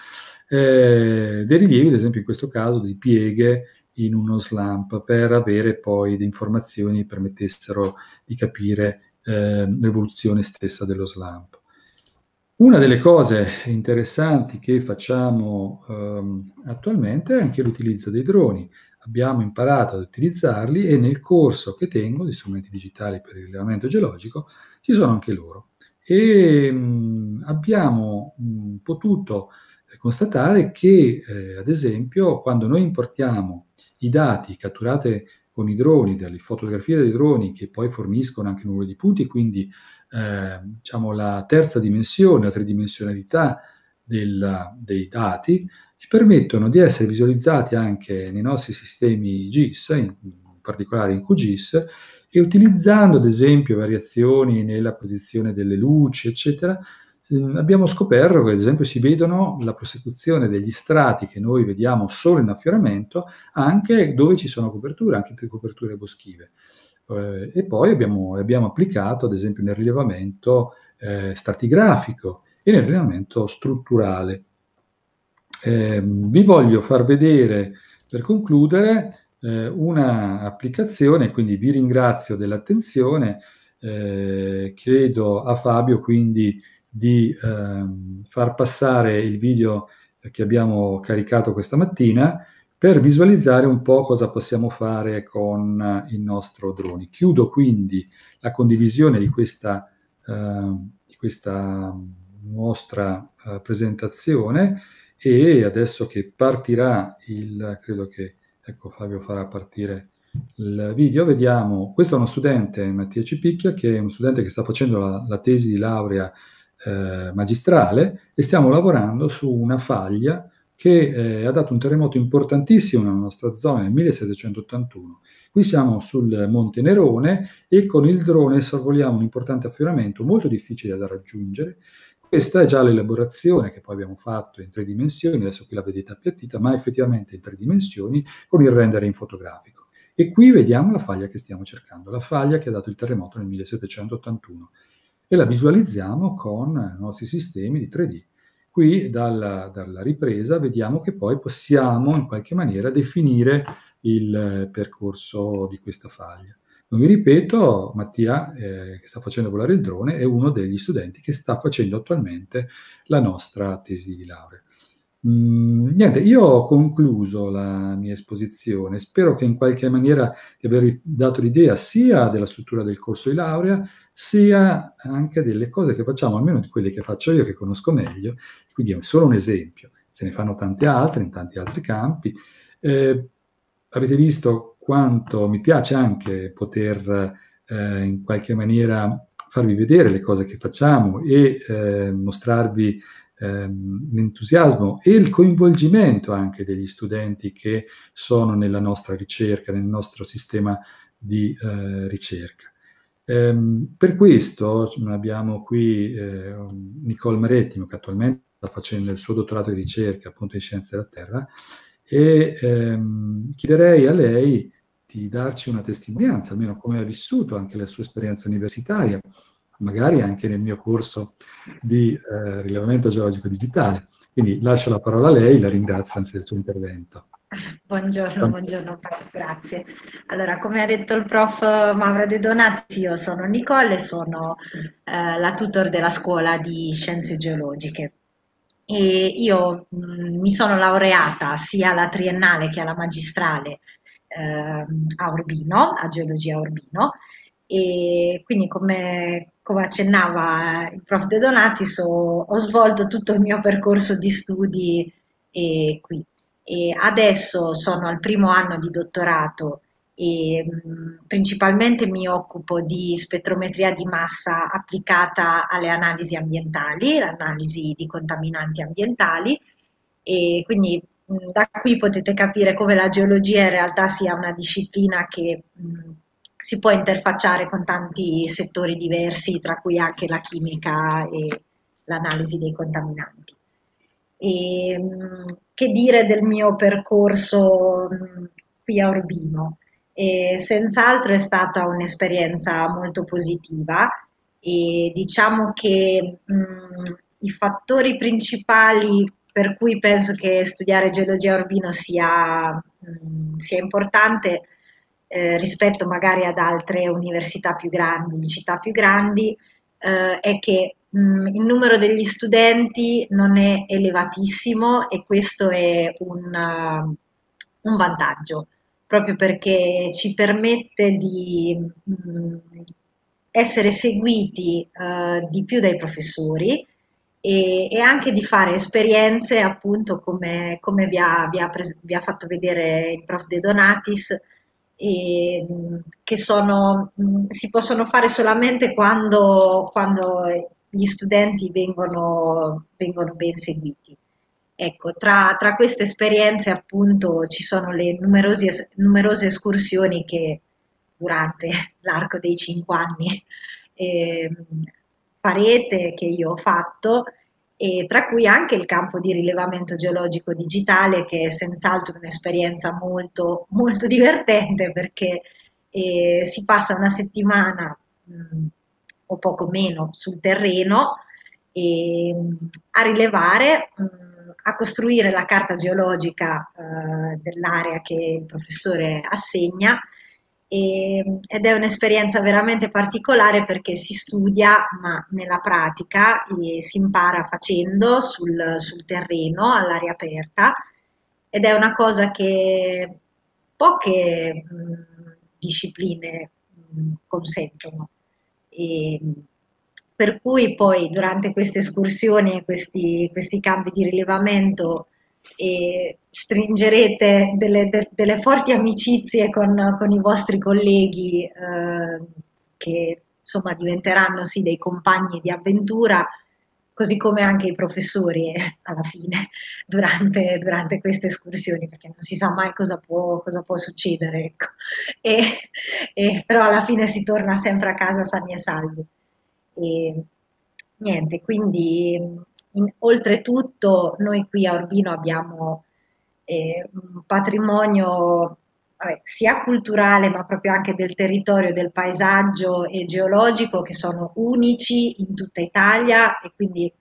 eh, dei rilievi, ad esempio in questo caso, di pieghe in uno slump per avere poi le informazioni che permettessero di capire eh, l'evoluzione stessa dello slump. Una delle cose interessanti che facciamo ehm, attualmente è anche l'utilizzo dei droni. Abbiamo imparato ad utilizzarli e nel corso che tengo di strumenti digitali per il rilevamento geologico ci sono anche loro e mh, abbiamo mh, potuto eh, constatare che, eh, ad esempio, quando noi importiamo i dati catturati con i droni, dalle fotografie dei droni che poi forniscono anche un numero di punti, quindi eh, diciamo la terza dimensione, la tridimensionalità del, dei dati, ci permettono di essere visualizzati anche nei nostri sistemi GIS, in, in particolare in QGIS, e utilizzando ad esempio variazioni nella posizione delle luci, eccetera, ehm, abbiamo scoperto che ad esempio si vedono la prosecuzione degli strati che noi vediamo solo in affioramento anche dove ci sono coperture, anche tra coperture boschive. Eh, e poi abbiamo, abbiamo, applicato ad esempio nel rilevamento eh, stratigrafico e nel rilevamento strutturale. Eh, vi voglio far vedere per concludere eh, una applicazione, quindi vi ringrazio dell'attenzione, eh, chiedo a Fabio quindi di ehm, far passare il video che abbiamo caricato questa mattina per visualizzare un po' cosa possiamo fare con il nostro drone. Chiudo quindi la condivisione di questa, ehm, di questa nostra eh, presentazione e adesso che partirà il, credo che Ecco, Fabio farà partire il video. Vediamo, questo è uno studente, Mattia Cipicchia, che è uno studente che sta facendo la, la tesi di laurea eh, magistrale e stiamo lavorando su una faglia che eh, ha dato un terremoto importantissimo nella nostra zona nel 1781. Qui siamo sul Monte Nerone e con il drone sorvoliamo un importante affioramento molto difficile da raggiungere questa è già l'elaborazione che poi abbiamo fatto in tre dimensioni, adesso qui la vedete appiattita, ma effettivamente in tre dimensioni con il rendering fotografico. E qui vediamo la faglia che stiamo cercando, la faglia che ha dato il terremoto nel 1781 e la visualizziamo con i nostri sistemi di 3D. Qui dalla, dalla ripresa vediamo che poi possiamo in qualche maniera definire il eh, percorso di questa faglia vi ripeto, Mattia, eh, che sta facendo volare il drone, è uno degli studenti che sta facendo attualmente la nostra tesi di laurea. Mm, niente, io ho concluso la mia esposizione. Spero che in qualche maniera di aver dato l'idea sia della struttura del corso di laurea, sia anche delle cose che facciamo, almeno di quelle che faccio io, che conosco meglio. Quindi è solo un esempio. Se ne fanno tante altre in tanti altri campi. Eh, avete visto quanto mi piace anche poter eh, in qualche maniera farvi vedere le cose che facciamo e eh, mostrarvi ehm, l'entusiasmo e il coinvolgimento anche degli studenti che sono nella nostra ricerca, nel nostro sistema di eh, ricerca. Ehm, per questo abbiamo qui eh, Nicole Marettimo che attualmente sta facendo il suo dottorato di ricerca appunto in scienze della Terra e ehm, chiederei a lei di darci una testimonianza, almeno come ha vissuto anche la sua esperienza universitaria, magari anche nel mio corso di eh, rilevamento geologico digitale. Quindi lascio la parola a lei, la ringrazio anzi del suo intervento. Buongiorno, buongiorno, grazie. Allora, come ha detto il prof Mauro De Donati, io sono Nicole, sono eh, la tutor della scuola di scienze geologiche e io mh, mm, mi sono laureata sia alla triennale che alla magistrale eh, a Urbino, a geologia Urbino, e quindi come, come accennava il prof De Donati, so, ho svolto tutto il mio percorso di studi eh, qui. E adesso sono al primo anno di dottorato e principalmente mi occupo di spettrometria di massa applicata alle analisi ambientali, l'analisi di contaminanti ambientali e quindi da qui potete capire come la geologia in realtà sia una disciplina che mh, si può interfacciare con tanti settori diversi, tra cui anche la chimica e l'analisi dei contaminanti. E, mh, che dire del mio percorso mh, qui a Urbino? E senz'altro è stata un'esperienza molto positiva e diciamo che mh, mm, i fattori principali per cui penso che studiare geologia urbino sia, mh, mm, sia importante eh, rispetto magari ad altre università più grandi, in città più grandi, eh, è che mh, mm, il numero degli studenti non è elevatissimo e questo è un, uh, un vantaggio proprio perché ci permette di mh, mm, essere seguiti uh, di più dai professori e, e, anche di fare esperienze, appunto, come, come vi, ha, vi, ha pres- vi, ha, fatto vedere il prof De Donatis, e, mh, mm, che sono, mh, mm, si possono fare solamente quando, quando gli studenti vengono, vengono ben seguiti. Ecco, tra, tra, queste esperienze appunto ci sono le numerose, numerose escursioni che durante l'arco dei cinque anni eh, farete, che io ho fatto, e tra cui anche il campo di rilevamento geologico digitale che è senz'altro un'esperienza molto, molto divertente perché eh, si passa una settimana mh, o poco meno sul terreno e, ehm, a rilevare mh, a costruire la carta geologica eh, dell'area che il professore assegna e, ed è un'esperienza veramente particolare perché si studia ma nella pratica si impara facendo sul, sul terreno all'aria aperta ed è una cosa che poche mh, discipline mh, consentono. E, per cui poi durante queste escursioni e questi, questi, campi di rilevamento eh, stringerete delle, de, delle, forti amicizie con, con i vostri colleghi eh, che insomma diventeranno sì dei compagni di avventura, così come anche i professori eh, alla fine durante, durante queste escursioni, perché non si sa mai cosa può, cosa può succedere, ecco. e, e, però alla fine si torna sempre a casa sani e salvi. E niente, quindi in, oltretutto noi qui a Urbino abbiamo eh, un patrimonio vabbè, sia culturale ma proprio anche del territorio, del paesaggio e geologico che sono unici in tutta Italia e quindi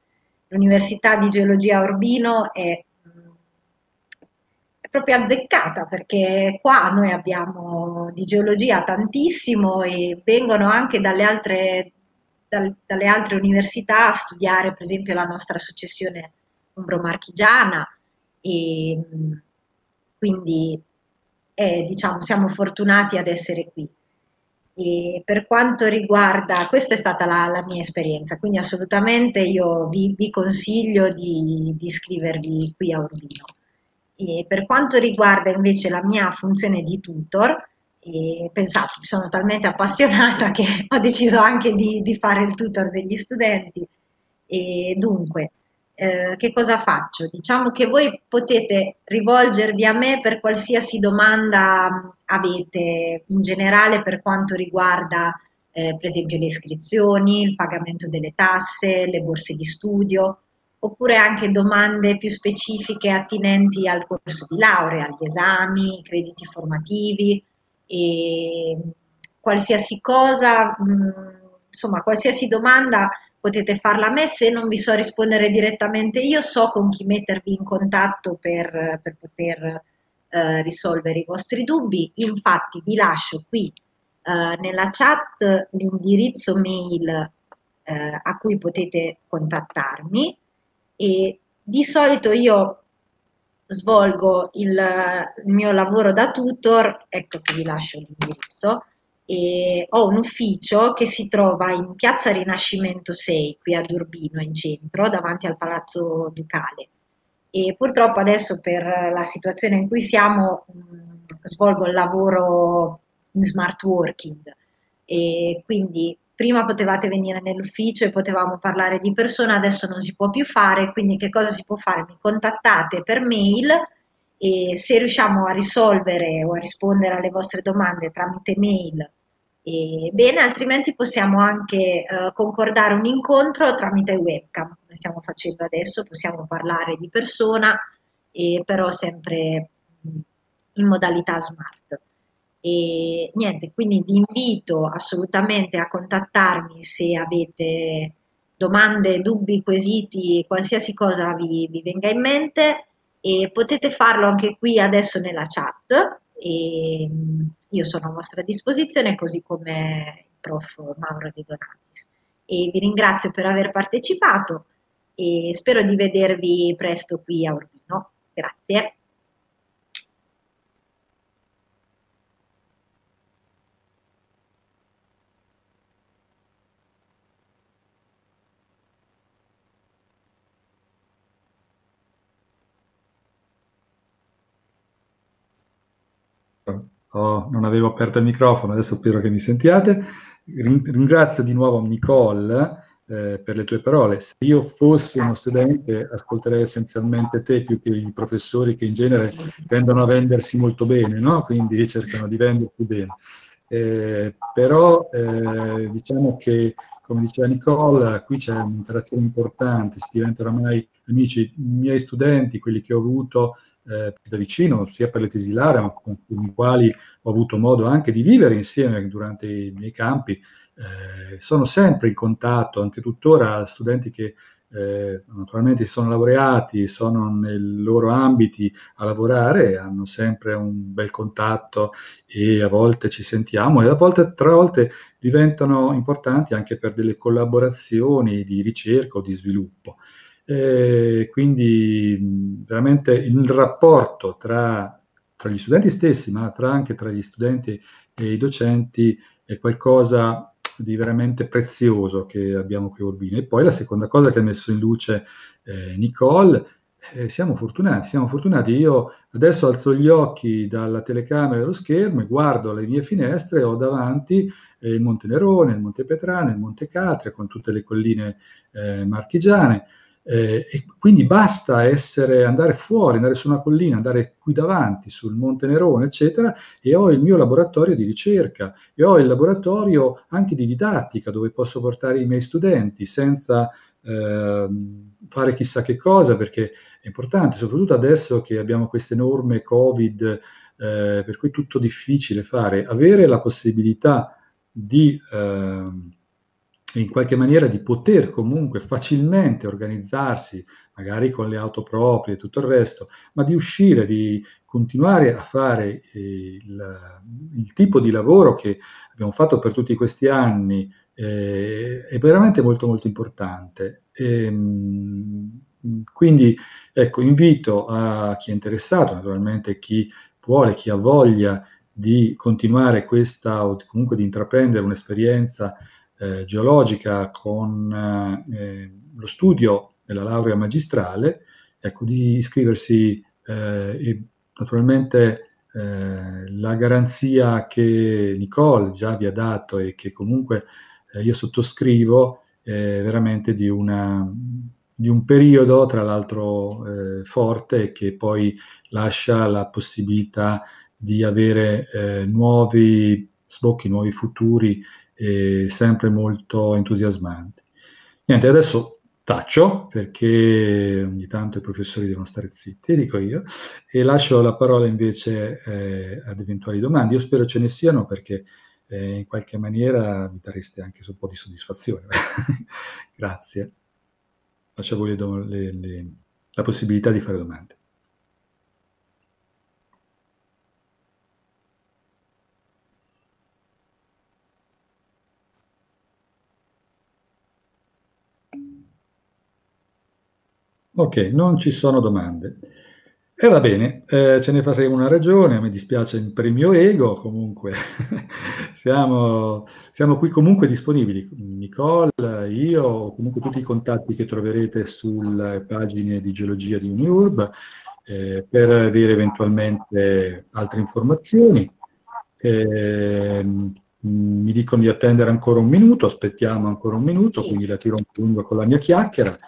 l'Università di Geologia Urbino è, mm, è proprio azzeccata perché qua noi abbiamo di geologia tantissimo e vengono anche dalle altre dal, dalle altre università a studiare per esempio la nostra successione umbro-marchigiana e quindi eh, diciamo, siamo fortunati ad essere qui. E per quanto riguarda, questa è stata la, la mia esperienza, quindi assolutamente io vi, vi consiglio di, di, iscrivervi qui a Urbino. E per quanto riguarda invece la mia funzione di tutor, e pensate, mi sono talmente appassionata che ho deciso anche di, di fare il tutor degli studenti. E dunque, eh, che cosa faccio? Diciamo che voi potete rivolgervi a me per qualsiasi domanda mm, avete in generale per quanto riguarda eh, per esempio le iscrizioni, il pagamento delle tasse, le borse di studio, oppure anche domande più specifiche attinenti al corso di laurea, agli esami, i crediti formativi, e qualsiasi cosa, mh, mm, insomma, qualsiasi domanda potete farla a me, se non vi so rispondere direttamente io so con chi mettervi in contatto per, per poter eh, risolvere i vostri dubbi, infatti vi lascio qui eh, nella chat l'indirizzo mail eh, a cui potete contattarmi e di solito io svolgo il, il mio lavoro da tutor, ecco che vi lascio l'indirizzo, e ho un ufficio che si trova in piazza Rinascimento 6, qui ad Urbino in centro, davanti al Palazzo Ducale. E purtroppo adesso per la situazione in cui siamo mh, mm, svolgo il lavoro in smart working e quindi prima potevate venire nell'ufficio e potevamo parlare di persona, adesso non si può più fare, quindi che cosa si può fare? Mi contattate per mail e se riusciamo a risolvere o a rispondere alle vostre domande tramite mail, bene, altrimenti possiamo anche eh, concordare un incontro tramite webcam, come stiamo facendo adesso, possiamo parlare di persona, però sempre mm, in modalità smart. E niente, quindi vi invito assolutamente a contattarmi se avete domande, dubbi, quesiti, qualsiasi cosa vi, vi venga in mente e potete farlo anche qui adesso nella chat e mm, io sono a vostra disposizione così come il prof Mauro De Donatis e vi ringrazio per aver partecipato e spero di vedervi presto qui a Urbino. Grazie. Oh, non avevo aperto il microfono, adesso spero che mi sentiate. Ringrazio di nuovo Nicole eh, per le tue parole. Se io fossi uno studente, ascolterei essenzialmente te più che i professori che in genere tendono a vendersi molto bene, no? quindi cercano di vendersi bene. Eh, però eh, diciamo che, come diceva Nicole, qui c'è un'interazione importante, si diventano ormai amici, i miei studenti, quelli che ho avuto eh, da vicino, sia per le tesilare, ma con, i quali ho avuto modo anche di vivere insieme durante i miei campi. Eh, sono sempre in contatto, anche tuttora, studenti che eh, naturalmente si sono laureati, sono nei loro ambiti a lavorare, hanno sempre un bel contatto e a volte ci sentiamo e a volte, tre volte diventano importanti anche per delle collaborazioni di ricerca o di sviluppo. Eh, quindi veramente il rapporto tra, tra, gli studenti stessi, ma tra anche tra gli studenti e i docenti, è qualcosa di veramente prezioso che abbiamo qui a Urbino. E poi la seconda cosa che ha messo in luce eh, Nicole, eh, siamo fortunati, siamo fortunati. Io adesso alzo gli occhi dalla telecamera dello schermo e guardo le mie finestre e ho davanti eh, il Monte Nerone, il Monte Petrano, il Monte Catria, con tutte le colline eh, marchigiane. Eh, e quindi basta essere, andare fuori, andare su una collina, andare qui davanti, sul Monte Nerone, eccetera, e ho il mio laboratorio di ricerca, e ho il laboratorio anche di didattica dove posso portare i miei studenti senza eh, fare chissà che cosa, perché è importante, soprattutto adesso che abbiamo queste norme Covid, eh, per cui è tutto difficile fare, avere la possibilità di... Ehm, in qualche maniera di poter comunque facilmente organizzarsi, magari con le auto proprie e tutto il resto, ma di uscire, di continuare a fare eh, il, il tipo di lavoro che abbiamo fatto per tutti questi anni eh, è veramente molto molto importante. E, ehm, quindi ecco, invito a chi è interessato, naturalmente chi vuole, chi ha voglia di continuare questa o comunque di intraprendere un'esperienza eh, geologica con eh, lo studio della laurea magistrale, ecco, di iscriversi eh, e naturalmente eh, la garanzia che Nicole già vi ha dato e che comunque eh, io sottoscrivo è veramente di una di un periodo, tra l'altro eh, forte, che poi lascia la possibilità di avere eh, nuovi sbocchi, nuovi futuri e sempre molto entusiasmanti. Niente, adesso taccio perché ogni tanto i professori devono stare zitti, dico io, e lascio la parola invece eh, ad eventuali domande. Io spero ce ne siano perché eh, in qualche maniera mi dareste anche un po' di soddisfazione. Grazie. Lascio a voi le le, le, la possibilità di fare domande. Ok, non ci sono domande. E va bene, eh, ce ne faremo una ragione, mi dispiace per il mio ego, comunque siamo, siamo, qui comunque disponibili, Nicole, io, comunque tutti i contatti che troverete sulle pagine di geologia di Uniurb eh, per avere eventualmente altre informazioni. Ehm, mi dicono di attendere ancora un minuto, aspettiamo ancora un minuto, sì. quindi la tiro un po' lunga con la mia chiacchiera.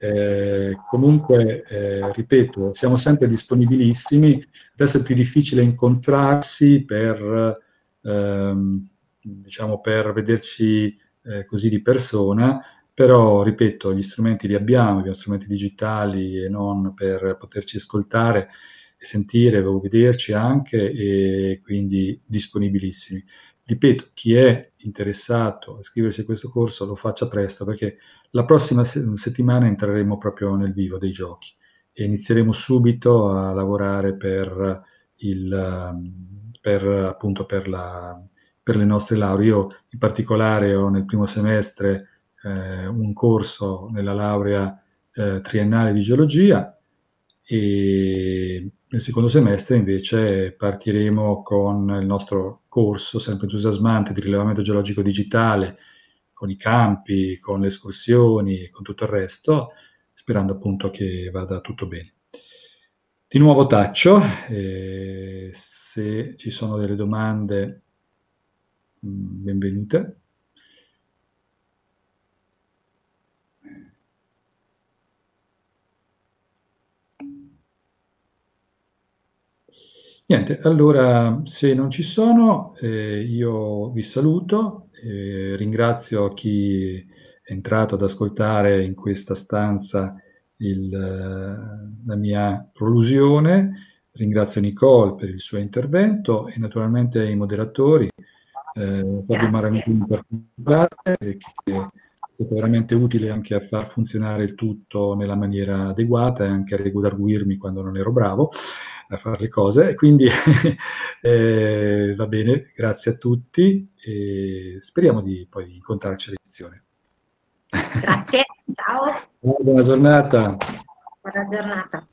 Eh, comunque, eh, ripeto, siamo sempre disponibilissimi. Adesso è più difficile incontrarsi per, ehm, diciamo, per vederci eh, così di persona, però, ripeto, gli strumenti li abbiamo, gli strumenti digitali e non per poterci ascoltare e sentire, vederci anche, e quindi disponibilissimi ripeto, chi è interessato a iscriversi a questo corso lo faccia presto perché la prossima settimana entreremo proprio nel vivo dei giochi e inizieremo subito a lavorare per, il, per, appunto, per, la, per le nostre lauree. Io in particolare ho nel primo semestre eh, un corso nella laurea eh, triennale di geologia e nel secondo semestre invece partiremo con il nostro corso sempre entusiasmante di rilevamento geologico digitale con i campi, con le escursioni, con tutto il resto, sperando appunto che vada tutto bene. Di nuovo taccio, eh, se ci sono delle domande, mm, benvenute. Niente, allora se non ci sono eh, io vi saluto, eh, ringrazio chi è entrato ad ascoltare in questa stanza il, eh, la mia prolusione, ringrazio Nicole per il suo intervento e naturalmente i moderatori, eh, Fabio Maramini in che è stato veramente utile anche a far funzionare il tutto nella maniera adeguata e anche a redarguirmi quando non ero bravo a fare le cose. Quindi eh, va bene, grazie a tutti e speriamo di poi incontrarci all'edizione. Grazie, ciao. Buona giornata. Buona giornata.